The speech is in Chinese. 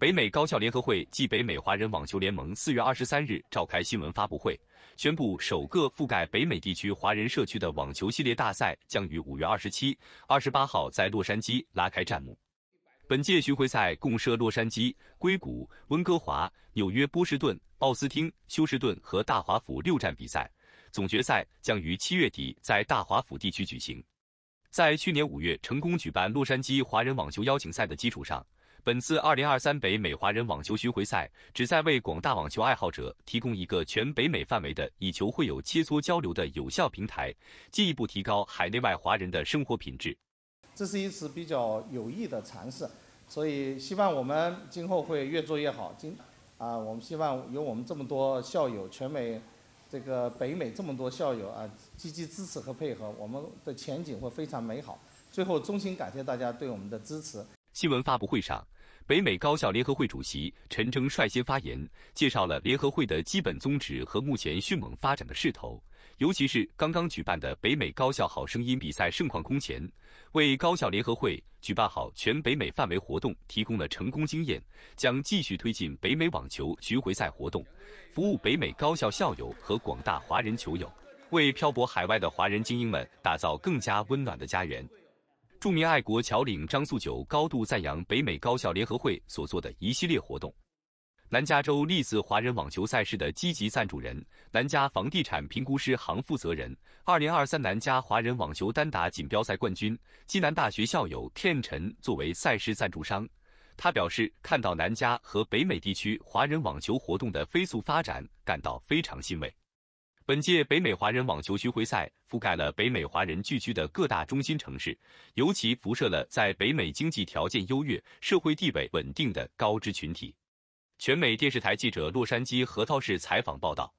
北美高校联合会暨北美华人网球联盟四月二十三日召开新闻发布会，宣布首个覆盖北美地区华人社区的网球系列大赛将于五月二十七、二十八号在洛杉矶拉开战幕。本届巡回赛共设洛杉矶、硅谷、温哥华、纽约、波士顿、奥斯汀、休斯顿和大华府六站比赛，总决赛将于七月底在大华府地区举行。在去年五月成功举办洛杉矶华人网球邀请赛的基础上。本次二零二三北美华人网球巡回赛旨在为广大网球爱好者提供一个全北美范围的以球会友、切磋交流的有效平台，进一步提高海内外华人的生活品质。这是一次比较有益的尝试，所以希望我们今后会越做越好。今啊，我们希望有我们这么多校友，全美这个北美这么多校友啊，积极支持和配合，我们的前景会非常美好。最后，衷心感谢大家对我们的支持。新闻发布会上。北美高校联合会主席陈征率先发言，介绍了联合会的基本宗旨和目前迅猛发展的势头，尤其是刚刚举办的北美高校好声音比赛盛况空前，为高校联合会举办好全北美范围活动提供了成功经验，将继续推进北美网球巡回赛活动，服务北美高校校友和广大华人球友，为漂泊海外的华人精英们打造更加温暖的家园。著名爱国侨领张素九高度赞扬北美高校联合会所做的一系列活动。南加州栗子华人网球赛事的积极赞助人、南加房地产评估师行负责人、二零二三南加华人网球单打锦标赛冠军、暨南大学校友 Ken 陈作为赛事赞助商，他表示看到南加和北美地区华人网球活动的飞速发展，感到非常欣慰。本届北美华人网球巡回赛覆盖了北美华人聚居的各大中心城市，尤其辐射了在北美经济条件优越、社会地位稳定的高知群体。全美电视台记者洛杉矶核桃市采访报道。